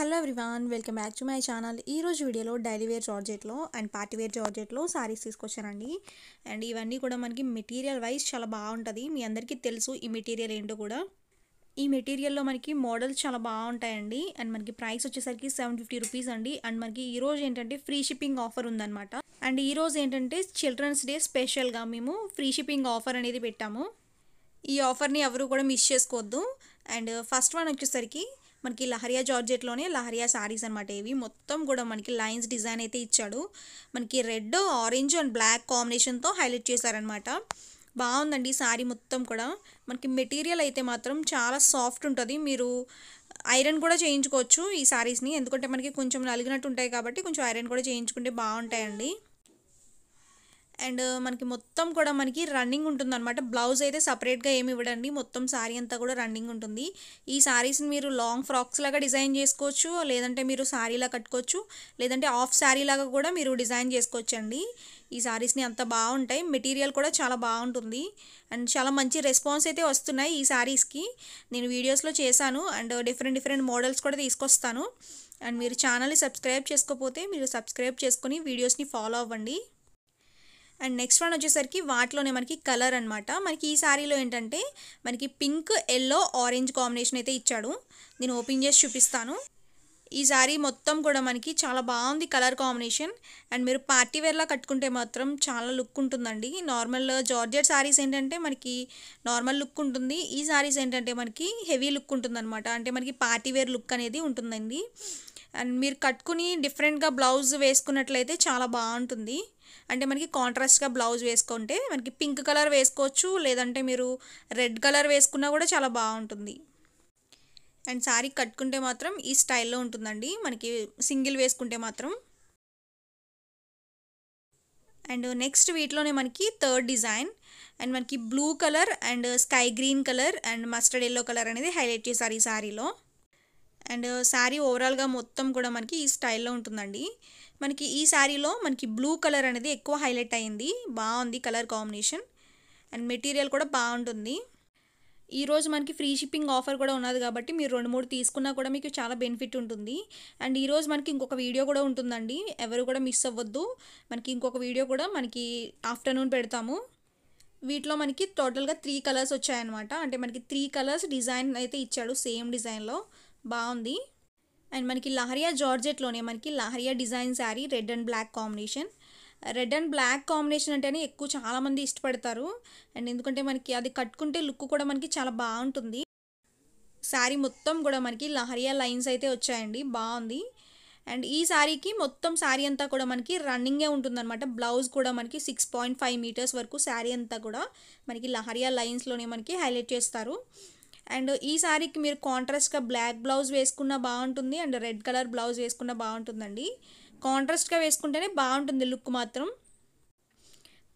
hello everyone welcome back to my channel ఈరోజు వీడియోలో daily wear జార్జెట్లో అండ్ పార్టీ వేర్ జార్జెట్లో సారీస్ తీసుకొచ్చానండి అండ్ ఇవన్నీ కూడా మనకి మెటీరియల్ వైజ్ చాలా బాగుంటుంది మీ అందరికీ తెలుసు ఈ మెటీరియల్ ఏంటో కూడా ఈ మెటీరియల్లో మనకి మోడల్స్ చాలా బాగుంటాయండి అండ్ మనకి ప్రైస్ వచ్చేసరికి సెవెన్ ఫిఫ్టీ రూపీస్ అండి అండ్ మనకి ఈరోజు ఏంటంటే ఫ్రీ షిప్పింగ్ ఆఫర్ ఉందన్నమాట అండ్ ఈరోజు ఏంటంటే చిల్డ్రన్స్ డే స్పెషల్గా మేము ఫ్రీ షిప్పింగ్ ఆఫర్ అనేది పెట్టాము ఈ ఆఫర్ని ఎవరు కూడా మిస్ చేసుకోవద్దు అండ్ ఫస్ట్ వన్ వచ్చేసరికి మనకి లహరియా జార్జెట్లోనే లహరియా శారీస్ అనమాట ఇవి మొత్తం కూడా మనకి లైన్స్ డిజైన్ అయితే ఇచ్చాడు మనకి రెడ్ ఆరెంజ్ అండ్ బ్లాక్ కాంబినేషన్తో హైలైట్ చేశారనమాట బాగుందండి శారీ మొత్తం కూడా మనకి మెటీరియల్ అయితే మాత్రం చాలా సాఫ్ట్ ఉంటుంది మీరు ఐరన్ కూడా చేయించుకోవచ్చు ఈ శారీస్ని ఎందుకంటే మనకి కొంచెం నలిగినట్టు ఉంటాయి కాబట్టి కొంచెం ఐరన్ కూడా చేయించుకుంటే బాగుంటాయండి అండ్ మనకి మొత్తం కూడా మనకి రన్నింగ్ ఉంటుంది అనమాట బ్లౌజ్ అయితే సపరేట్గా ఏమి ఇవ్వడండి మొత్తం శారీ అంతా కూడా రన్నింగ్ ఉంటుంది ఈ శారీస్ని మీరు లాంగ్ ఫ్రాక్స్ లాగా డిజైన్ చేసుకోవచ్చు లేదంటే మీరు శారీలా కట్టుకోవచ్చు లేదంటే ఆఫ్ శారీ లాగా కూడా మీరు డిజైన్ చేసుకోవచ్చండి ఈ శారీస్ని అంత బాగుంటాయి మెటీరియల్ కూడా చాలా బాగుంటుంది అండ్ చాలా మంచి రెస్పాన్స్ అయితే వస్తున్నాయి ఈ శారీస్కి నేను వీడియోస్లో చేశాను అండ్ డిఫరెంట్ డిఫరెంట్ మోడల్స్ కూడా తీసుకొస్తాను అండ్ మీరు ఛానల్ని సబ్స్క్రైబ్ చేసుకోకపోతే మీరు సబ్స్క్రైబ్ చేసుకొని వీడియోస్ని ఫాలో అవ్వండి అండ్ నెక్స్ట్ వన్ వచ్చేసరికి వాటిలోనే మనకి కలర్ అనమాట మనకి ఈ శారీలో ఏంటంటే మనకి పింక్ ఎల్లో ఆరెంజ్ కాంబినేషన్ అయితే ఇచ్చాడు నేను ఓపెన్ చేసి చూపిస్తాను ఈ శారీ మొత్తం కూడా మనకి చాలా బాగుంది కలర్ కాంబినేషన్ అండ్ మీరు పార్టీ వేర్లా కట్టుకుంటే మాత్రం చాలా లుక్ ఉంటుందండి నార్మల్ జార్జెట్ శారీస్ ఏంటంటే మనకి నార్మల్ లుక్ ఉంటుంది ఈ శారీస్ ఏంటంటే మనకి హెవీ లుక్ ఉంటుందన్నమాట అంటే మనకి పార్టీ వేర్ లుక్ అనేది ఉంటుందండి అండ్ మీరు కట్టుకుని డిఫరెంట్గా బ్లౌజ్ వేసుకున్నట్లయితే చాలా బాగుంటుంది అంటే మనకి కాంట్రాస్ట్గా బ్లౌజ్ వేసుకుంటే మనకి పింక్ కలర్ వేసుకోవచ్చు లేదంటే మీరు రెడ్ కలర్ వేసుకున్నా కూడా చాలా బాగుంటుంది అండ్ శారీ కట్టుకుంటే మాత్రం ఈ స్టైల్లో ఉంటుందండి మనకి సింగిల్ వేసుకుంటే మాత్రం అండ్ నెక్స్ట్ వీటిలోనే మనకి థర్డ్ డిజైన్ అండ్ మనకి blue colour and sky green colour and mustard yellow colour అనేది హైలైట్ చేశారు ఈ శారీలో అండ్ శారీ ఓవరాల్గా మొత్తం కూడా మనకి ఈ స్టైల్లో ఉంటుందండి మనకి ఈ శారీలో మనకి బ్లూ కలర్ అనేది ఎక్కువ హైలైట్ అయింది బాగుంది కలర్ కాంబినేషన్ అండ్ మెటీరియల్ కూడా బాగుంటుంది ఈరోజు మనకి ఫ్రీ షిప్పింగ్ ఆఫర్ కూడా ఉన్నది కాబట్టి మీరు రెండు మూడు తీసుకున్నా కూడా మీకు చాలా బెనిఫిట్ ఉంటుంది అండ్ ఈరోజు మనకి ఇంకొక వీడియో కూడా ఉంటుందండి ఎవరు కూడా మిస్ అవ్వద్దు మనకి ఇంకొక వీడియో కూడా మనకి ఆఫ్టర్నూన్ పెడతాము వీటిలో మనకి టోటల్గా త్రీ కలర్స్ వచ్చాయన్నమాట అంటే మనకి త్రీ కలర్స్ డిజైన్ అయితే ఇచ్చాడు సేమ్ డిజైన్లో బాగుంది అండ్ మనకి లహరియా జార్జెట్లోనే మనకి leheriya design saree red and black combination red and black combination అంటేనే ఎక్కువ చాలామంది ఇష్టపడతారు అండ్ ఎందుకంటే మనకి అది కట్టుకుంటే లుక్ కూడా మనకి చాలా బాగుంటుంది శారీ మొత్తం కూడా మనకి లహరియా లైన్స్ అయితే వచ్చాయండి బాగుంది అండ్ ఈ శారీకి మొత్తం శారీ అంతా కూడా మనకి రన్నింగే ఉంటుందన్నమాట బ్లౌజ్ కూడా మనకి సిక్స్ పాయింట్ ఫైవ్ మీటర్స్ వరకు శారీ అంతా కూడా మనకి లహరియా లైన్స్లోనే మనకి హైలైట్ చేస్తారు అండ్ ఈ సారీకి మీరు కాంట్రాస్ట్గా బ్లాక్ బ్లౌజ్ వేసుకున్న బాగుంటుంది అండ్ రెడ్ కలర్ బ్లౌజ్ వేసుకున్న బాగుంటుందండి కాంట్రాస్ట్గా వేసుకుంటేనే బాగుంటుంది లుక్ మాత్రం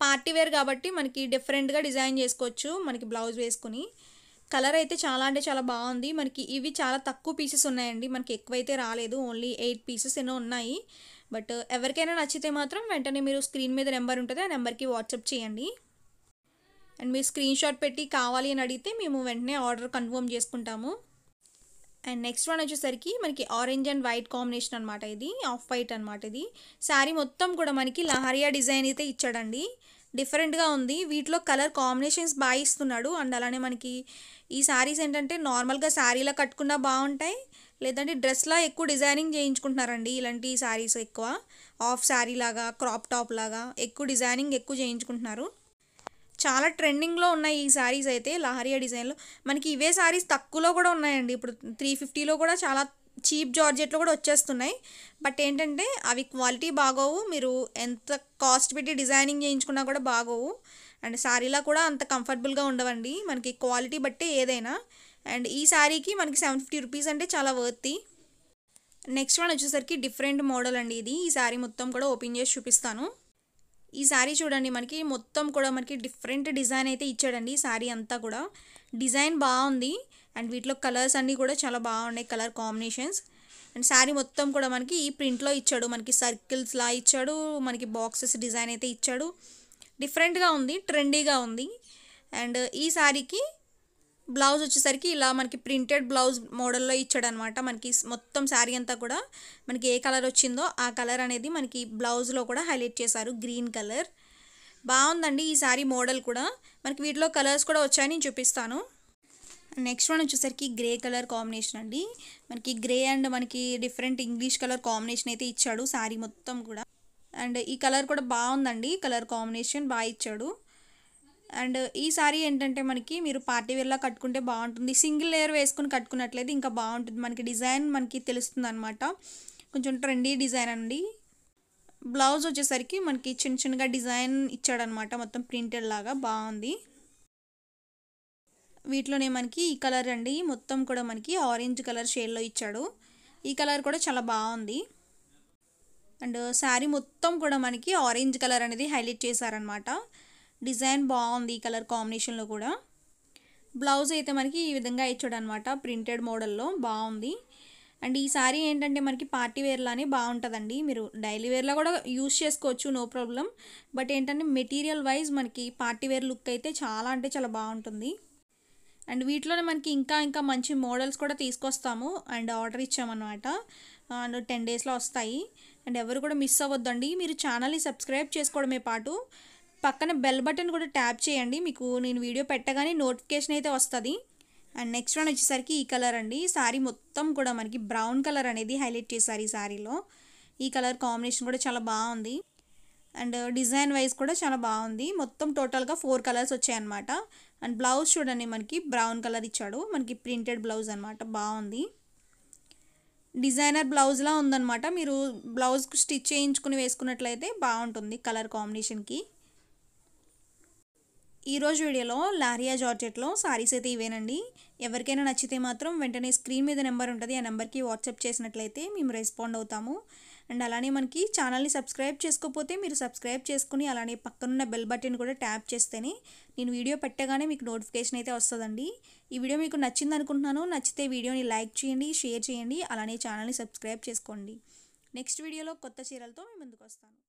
పార్టీ వేర్ కాబట్టి మనకి డిఫరెంట్గా డిజైన్ చేసుకోవచ్చు మనకి బ్లౌజ్ వేసుకుని కలర్ అయితే చాలా అంటే చాలా బాగుంది మనకి ఇవి చాలా తక్కువ పీసెస్ ఉన్నాయండి మనకి ఎక్కువైతే రాలేదు ఓన్లీ ఎయిట్ పీసెస్ ఎన్నో ఉన్నాయి బట్ ఎవరికైనా నచ్చితే మాత్రం వెంటనే మీరు స్క్రీన్ మీద నెంబర్ ఉంటుంది ఆ నెంబర్కి వాట్సాప్ చేయండి అండ్ మీరు స్క్రీన్ షాట్ పెట్టి కావాలి అని అడిగితే మేము వెంటనే ఆర్డర్ కన్ఫర్మ్ చేసుకుంటాము అండ్ నెక్స్ట్ వన్ వచ్చేసరికి మనకి ఆరెంజ్ అండ్ వైట్ కాంబినేషన్ అనమాట ఇది ఆఫ్ వైట్ అనమాట ఇది శారీ మొత్తం కూడా మనకి లహరియా డిజైన్ అయితే ఇచ్చాడండి డిఫరెంట్గా ఉంది వీటిలో కలర్ కాంబినేషన్స్ బాగా ఇస్తున్నాడు అండ్ అలానే మనకి ఈ శారీస్ ఏంటంటే నార్మల్గా శారీలా కట్టుకున్నా బాగుంటాయి లేదంటే డ్రెస్లా ఎక్కువ డిజైనింగ్ చేయించుకుంటున్నారండి ఇలాంటి శారీస్ ఎక్కువ ఆఫ్ శారీ లాగా క్రాప్ టాప్ లాగా ఎక్కువ డిజైనింగ్ ఎక్కువ చేయించుకుంటున్నారు చాలా ట్రెండింగ్లో ఉన్నాయి ఈ శారీస్ అయితే లహరియా డిజైన్లో మనకి ఇవే శారీస్ తక్కువలో కూడా ఉన్నాయండి ఇప్పుడు త్రీ ఫిఫ్టీలో కూడా చాలా చీప్ జార్జెట్లో కూడా వచ్చేస్తున్నాయి బట్ ఏంటంటే అవి క్వాలిటీ బాగోవు మీరు ఎంత కాస్ట్ పెట్టి డిజైనింగ్ చేయించుకున్నా కూడా బాగోవు అండ్ శారీలా కూడా అంత కంఫర్టబుల్గా ఉండవండి మనకి క్వాలిటీ బట్టి ఏదైనా అండ్ ఈ శారీకి మనకి సెవెన్ ఫిఫ్టీ రూపీస్ అంటే చాలా వర్తి నెక్స్ట్ వన్ వచ్చేసరికి డిఫరెంట్ మోడల్ అండి ఇది ఈ శారీ మొత్తం కూడా ఓపెన్ చేసి చూపిస్తాను ఈ శారీ చూడండి మనకి మొత్తం కూడా మనకి డిఫరెంట్ డిజైన్ అయితే ఇచ్చాడండి ఈ శారీ అంతా కూడా డిజైన్ బాగుంది అండ్ వీటిలో కలర్స్ అన్నీ కూడా చాలా బాగున్నాయి కలర్ కాంబినేషన్స్ అండ్ శారీ మొత్తం కూడా మనకి ఈ ప్రింట్లో ఇచ్చాడు మనకి సర్కిల్స్లా ఇచ్చాడు మనకి బాక్సెస్ డిజైన్ అయితే ఇచ్చాడు డిఫరెంట్గా ఉంది ట్రెండీగా ఉంది అండ్ ఈ శారీకి బ్లౌజ్ వచ్చేసరికి ఇలా మనకి ప్రింటెడ్ బ్లౌజ్ మోడల్లో ఇచ్చాడనమాట మనకి మొత్తం శారీ అంతా కూడా మనకి ఏ కలర్ వచ్చిందో ఆ కలర్ అనేది మనకి బ్లౌజ్లో కూడా హైలైట్ చేశారు గ్రీన్ కలర్ బాగుందండి ఈ శారీ మోడల్ కూడా మనకి వీటిలో కలర్స్ కూడా వచ్చాయని నేను చూపిస్తాను నెక్స్ట్ వన్ వచ్చేసరికి గ్రే కలర్ కాంబినేషన్ అండి మనకి గ్రే అండ్ మనకి డిఫరెంట్ ఇంగ్లీష్ కలర్ కాంబినేషన్ అయితే ఇచ్చాడు శారీ మొత్తం కూడా అండ్ ఈ కలర్ కూడా బాగుందండి కలర్ కాంబినేషన్ బాగా ఇచ్చాడు అండ్ ఈ సారీ ఏంటంటే మనకి మీరు పార్టీ వేర్లా కట్టుకుంటే బాగుంటుంది సింగిల్ లేయర్ వేసుకొని కట్టుకున్నట్లయితే ఇంకా బాగుంటుంది మనకి డిజైన్ మనకి తెలుస్తుంది అనమాట కొంచెం ట్రెండీ డిజైన్ అండి బ్లౌజ్ వచ్చేసరికి మనకి చిన్న చిన్నగా డిజైన్ ఇచ్చాడనమాట మొత్తం ప్రింటెడ్ లాగా బాగుంది వీటిలోనే మనకి ఈ కలర్ అండి మొత్తం కూడా మనకి ఆరెంజ్ కలర్ షేడ్లో ఇచ్చాడు ఈ కలర్ కూడా చాలా బాగుంది అండ్ శారీ మొత్తం కూడా మనకి ఆరెంజ్ కలర్ అనేది హైలైట్ చేశారనమాట డిజైన్ బాగుంది కలర్ కాంబినేషన్లో కూడా బ్లౌజ్ అయితే మనకి ఈ విధంగా ఇచ్చాడు అనమాట ప్రింటెడ్ మోడల్లో బాగుంది అండ్ ఈ సారీ ఏంటంటే మనకి పార్టీ వేర్లానే బాగుంటుందండి మీరు డైలీ వేర్లో కూడా యూజ్ చేసుకోవచ్చు నో ప్రాబ్లం బట్ ఏంటంటే మెటీరియల్ వైజ్ మనకి పార్టీ వేర్ లుక్ అయితే చాలా అంటే చాలా బాగుంటుంది అండ్ వీటిలోనే మనకి ఇంకా ఇంకా మంచి మోడల్స్ కూడా తీసుకొస్తాము అండ్ ఆర్డర్ ఇచ్చామన్నమాట అండ్ టెన్ డేస్లో వస్తాయి అండ్ ఎవరు కూడా మిస్ అవ్వద్దండి మీరు ఛానల్ని సబ్స్క్రైబ్ చేసుకోవడమే పాటు పక్కన బెల్ బటన్ కూడా ట్యాప్ చేయండి మీకు నేను వీడియో పెట్టగానే నోటిఫికేషన్ అయితే వస్తుంది అండ్ నెక్స్ట్ వన్ వచ్చేసరికి ఈ కలర్ అండి సారీ మొత్తం కూడా మనకి బ్రౌన్ కలర్ అనేది హైలైట్ చేశారు ఈ సారీలో ఈ కలర్ కాంబినేషన్ కూడా చాలా బాగుంది అండ్ డిజైన్ వైజ్ కూడా చాలా బాగుంది మొత్తం టోటల్గా ఫోర్ కలర్స్ వచ్చాయన్నమాట అండ్ బ్లౌజ్ చూడండి మనకి బ్రౌన్ కలర్ ఇచ్చాడు మనకి ప్రింటెడ్ బ్లౌజ్ అనమాట బాగుంది డిజైనర్ బ్లౌజ్లా ఉందన్నమాట మీరు బ్లౌజ్కు స్టిచ్ చేయించుకుని వేసుకున్నట్లయితే బాగుంటుంది కలర్ కాంబినేషన్కి ఈరోజు వీడియోలో లారియా జార్జెట్లో సారీస్ అయితే ఇవేనండి ఎవరికైనా నచ్చితే మాత్రం వెంటనే స్క్రీన్ మీద నెంబర్ ఉంటుంది ఆ నెంబర్కి వాట్సాప్ చేసినట్లయితే మేము రెస్పాండ్ అవుతాము అండ్ అలానే మనకి ఛానల్ని సబ్స్క్రైబ్ చేసుకోకపోతే మీరు సబ్స్క్రైబ్ చేసుకుని అలానే పక్కనున్న బెల్ బటన్ కూడా ట్యాప్ చేస్తేనే నేను వీడియో పెట్టగానే మీకు నోటిఫికేషన్ అయితే వస్తుందండి ఈ వీడియో మీకు నచ్చింది అనుకుంటున్నాను నచ్చితే వీడియోని లైక్ చేయండి షేర్ చేయండి అలానే ఛానల్ని సబ్స్క్రైబ్ చేసుకోండి నెక్స్ట్ వీడియోలో కొత్త చీరలతో మేము ముందుకు వస్తాను